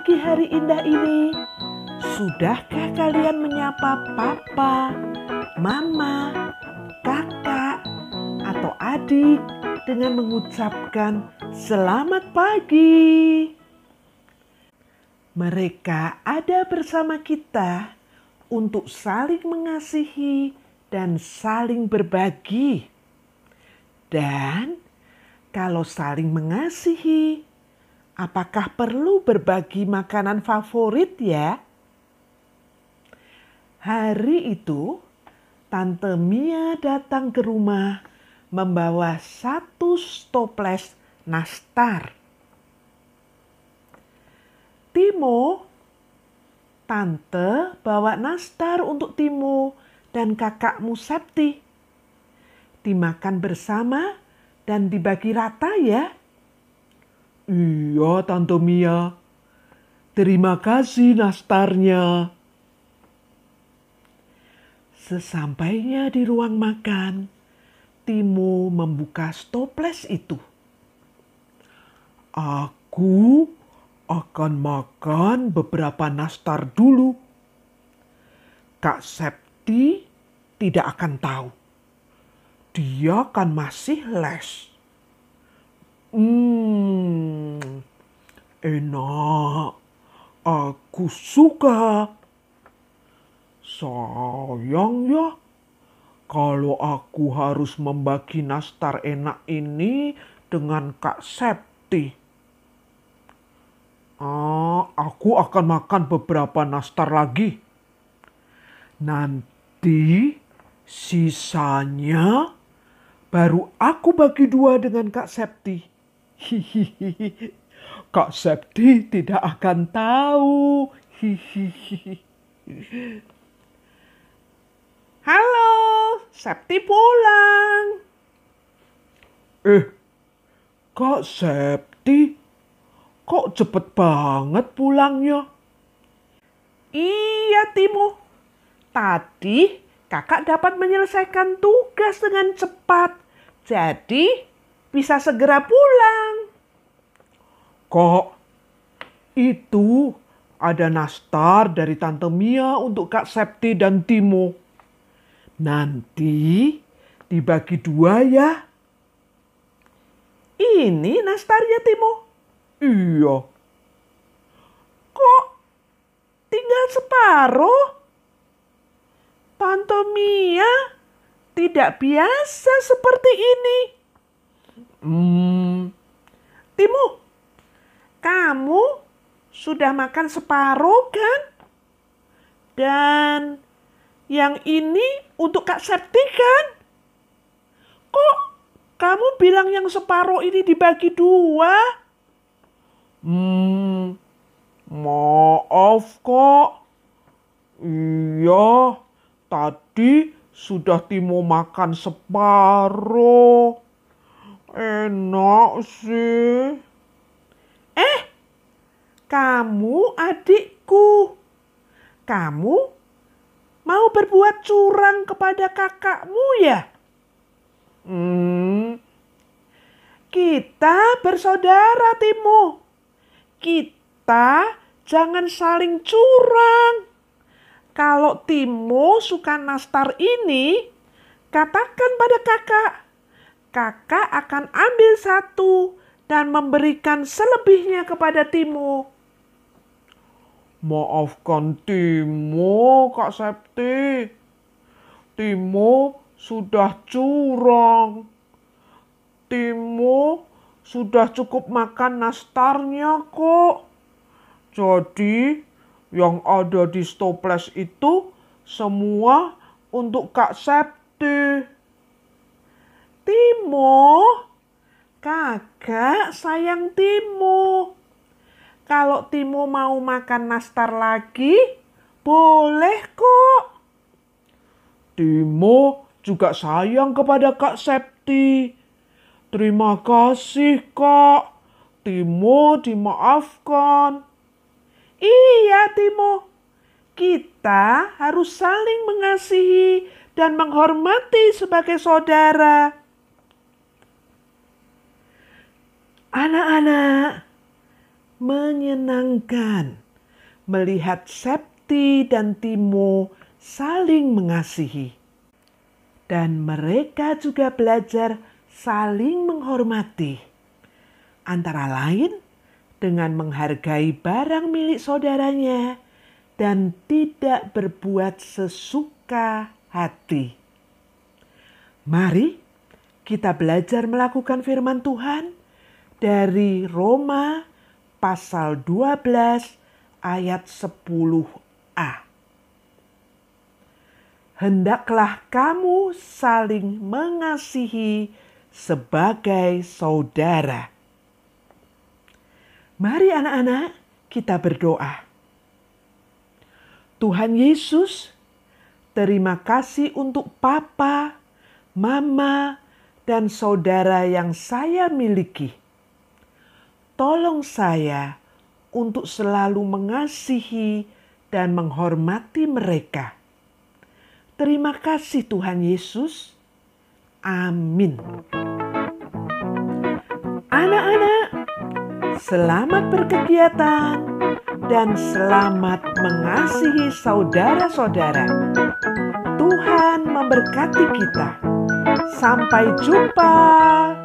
pagi hari indah ini, sudahkah kalian menyapa papa, mama, kakak, atau adik dengan mengucapkan selamat pagi? Mereka ada bersama kita untuk saling mengasihi dan saling berbagi. Dan kalau saling mengasihi, Apakah perlu berbagi makanan favorit ya? Hari itu, Tante Mia datang ke rumah membawa satu stoples nastar. Timo, Tante bawa nastar untuk Timo dan kakakmu Septi. Dimakan bersama dan dibagi rata ya. Iya, Tante Mia. Terima kasih nastarnya. Sesampainya di ruang makan, Timo membuka stoples itu. Aku akan makan beberapa nastar dulu. Kak Septi tidak akan tahu. Dia kan masih les. Hmm, Enak, aku suka. Sayang ya, kalau aku harus membagi nastar enak ini dengan Kak Septi. Ah, aku akan makan beberapa nastar lagi. Nanti sisanya baru aku bagi dua dengan Kak Septi. Hihihi. Kak Septi tidak akan tahu. Halo, Septi pulang. Eh, Kak Septi, kok cepet banget pulangnya? Iya, Timo. Tadi kakak dapat menyelesaikan tugas dengan cepat. Jadi, bisa segera pulang. Kok, itu ada nastar dari Tante Mia untuk Kak Septi dan Timo. Nanti dibagi dua ya. Ini nastarnya Timo. Iya. Kok tinggal separuh? Tante Mia tidak biasa seperti ini. Hmm, Timo, kamu sudah makan separuh kan? Dan yang ini untuk Kak Septi kan? Kok kamu bilang yang separuh ini dibagi dua? Hmm, maaf kok. Iya, tadi sudah Timo makan separuh. Enak sih kamu adikku. Kamu mau berbuat curang kepada kakakmu ya? Hmm, kita bersaudara Timo. Kita jangan saling curang. Kalau Timo suka nastar ini, katakan pada kakak. Kakak akan ambil satu dan memberikan selebihnya kepada Timo. Maafkan Timo, Kak Septi. Timo sudah curang. Timo sudah cukup makan nastarnya kok. Jadi yang ada di stoples itu semua untuk Kak Septi. Timo, kakak sayang Timo. Kalau Timo mau makan nastar lagi, boleh kok. Timo juga sayang kepada Kak Septi. Terima kasih, Kak. Timo dimaafkan. Iya, Timo. Kita harus saling mengasihi dan menghormati sebagai saudara. Anak-anak, menyenangkan melihat Septi dan Timo saling mengasihi. Dan mereka juga belajar saling menghormati. Antara lain dengan menghargai barang milik saudaranya dan tidak berbuat sesuka hati. Mari kita belajar melakukan firman Tuhan dari Roma pasal 12 ayat 10a. Hendaklah kamu saling mengasihi sebagai saudara. Mari anak-anak kita berdoa. Tuhan Yesus, terima kasih untuk Papa, Mama, dan saudara yang saya miliki tolong saya untuk selalu mengasihi dan menghormati mereka. Terima kasih Tuhan Yesus. Amin. Anak-anak, selamat berkegiatan dan selamat mengasihi saudara-saudara. Tuhan memberkati kita. Sampai jumpa.